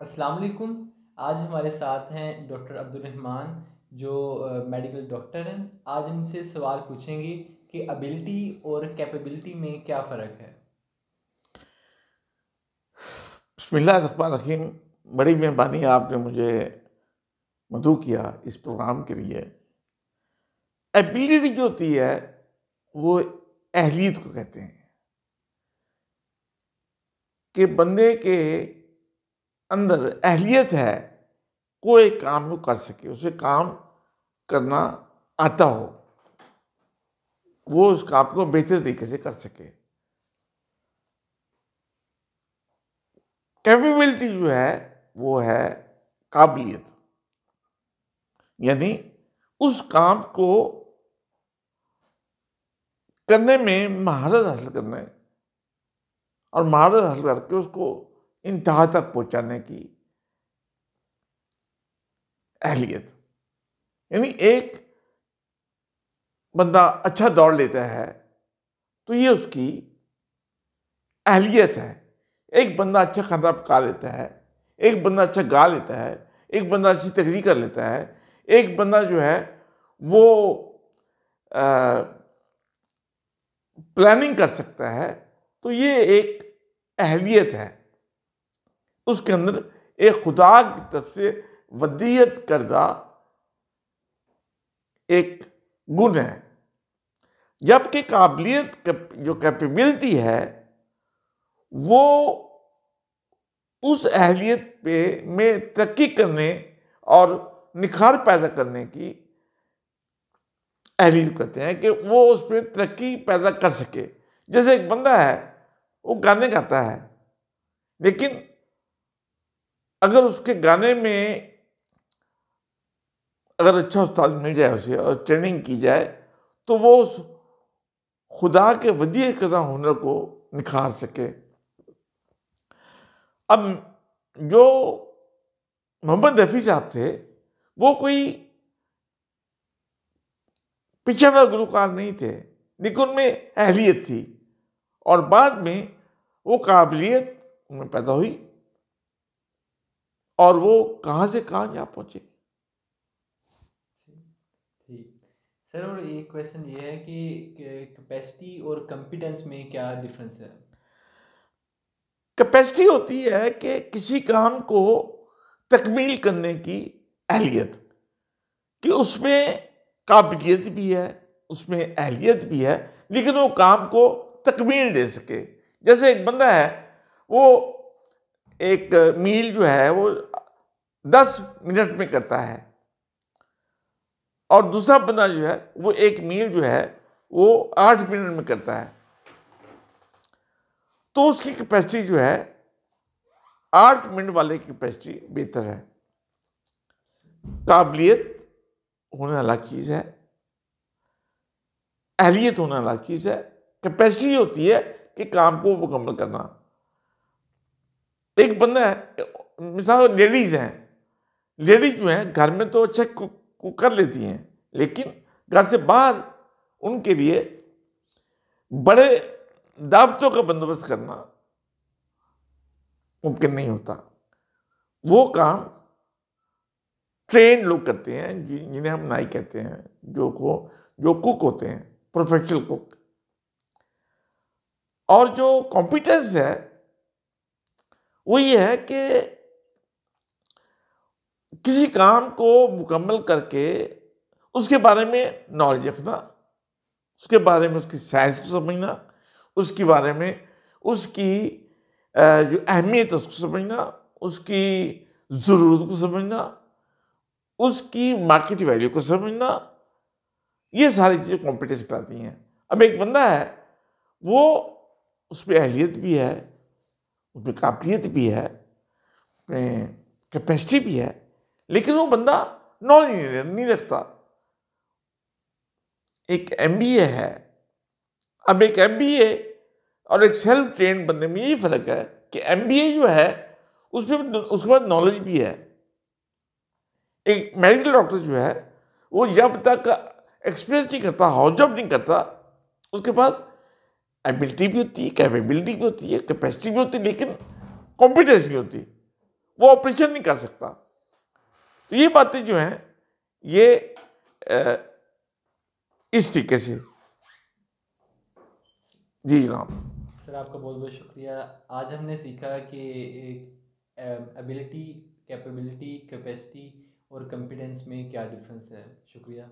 अस्सलाम वालेकुम आज हमारे साथ हैं डॉक्टर रहमान जो मेडिकल डॉक्टर हैं आज इनसे सवाल पूछेंगे कि एबिलिटी और कैपेबिलिटी में क्या फ़र्क है रहीम बड़ी मेहरबानी आपने मुझे मधु किया इस प्रोग्राम के लिए एबिलिटी जो होती है वो अहलियत को कहते हैं कि बंदे के अंदर अहलियत है कोई काम को कर सके उसे काम करना आता हो वो उस काम को बेहतर तरीके से कर सके कैपेबिलिटी जो है वो है काबिलियत यानी उस काम को करने में महारत हासिल करना है और महारत हासिल करके उसको इंतहा तक पहुंचाने की अहलियत यानी एक बंदा अच्छा दौड़ लेता है तो ये उसकी अहलियत है एक बंदा अच्छा खाना पका लेता है एक बंदा अच्छा गा लेता है एक बंदा अच्छी तकरीर कर लेता है एक बंदा जो है वो आ, प्लानिंग कर सकता है तो ये एक अहलियत है उसके अंदर एक खुदा की तरफ से वदियत करदा एक गुण है जबकि काबिलियत जो कैपेबिलिटी है वो उस अहलियत पे में तरक्की करने और निखार पैदा करने की अहलियत करते हैं कि वो उस पर तरक्की पैदा कर सके जैसे एक बंदा है वो गाने गाता है लेकिन अगर उसके गाने में अगर अच्छा उस्ताद मिल जाए उसे और ट्रेनिंग की जाए तो वो उस खुदा के वदी कदम हुनर को निखार सके अब जो मोहम्मद रफ़ी साहब थे वो कोई पिछड़ा गुरुकार नहीं थे लेकिन उनमें अहलियत थी और बाद में वो काबिलियत उनमें पैदा हुई और वो कहाँ से कहाँ जा पहुँचे सर और एक क्वेश्चन ये है कि कैपेसिटी और कॉम्पिटेंस में क्या डिफरेंस है कैपेसिटी होती है कि किसी काम को तकमील करने की अहलियत कि उसमें काबिलियत भी है उसमें अहलियत भी है लेकिन वो काम को तकमील दे सके जैसे एक बंदा है वो एक मील जो है वो दस मिनट में करता है और दूसरा बंदा जो है वो एक मील जो है वो आठ मिनट में करता है तो उसकी कैपेसिटी जो है आठ मिनट वाले की कैपेसिटी बेहतर है काबिलियत होने अलग चीज़ है अहलियत होने अलग चीज़ है कैपेसिटी होती है कि काम को मुकम्मल करना एक बंदा है मिसाल लेडीज़ हैं लेडीज जो हैं घर में तो अच्छा कुक कर लेती हैं लेकिन घर से बाहर उनके लिए बड़े दावतों का बंदोबस्त करना मुमकिन नहीं होता वो काम ट्रेन लोग करते हैं जिन्हें हम नाई कहते हैं जो को जो कुक होते हैं प्रोफेशनल कुक और जो कॉम्पिटेंस है वो ये है कि किसी काम को मुकम्मल करके उसके बारे में नॉलेज रखना उसके बारे में उसकी साइंस को समझना उसके बारे में उसकी जो अहमियत उसको समझना उसकी ज़रूरत को समझना उसकी मार्केट वैल्यू को समझना ये सारी चीज़ें कॉम्पिटिशन कराती हैं अब एक बंदा है वो उसमें अहलियत भी है उसमें काबिलियत भी है उसमें कैपेसिटी भी है लेकिन वो बंदा नॉलेज नहीं, रखता एक एम है अब एक एम और एक सेल्फ ट्रेन बंदे में यही फर्क है कि एम जो है उसमें उसके बाद नॉलेज भी है एक मेडिकल डॉक्टर जो है वो जब तक एक्सपीरियंस नहीं करता हाउस जॉब नहीं करता उसके पास एबिलिटी भी होती है कैपेबिलिटी भी होती है कैपेसिटी भी होती है लेकिन कॉम्पिटेंस भी होती है वो ऑपरेशन नहीं कर सकता तो ये बातें जो हैं ये इस तरीके से जी जनाब सर आपका बहुत बहुत शुक्रिया आज हमने सीखा कि एबिलिटी कैपेबिलिटी कैपेसिटी और कॉम्पिटेंस में क्या डिफरेंस है शुक्रिया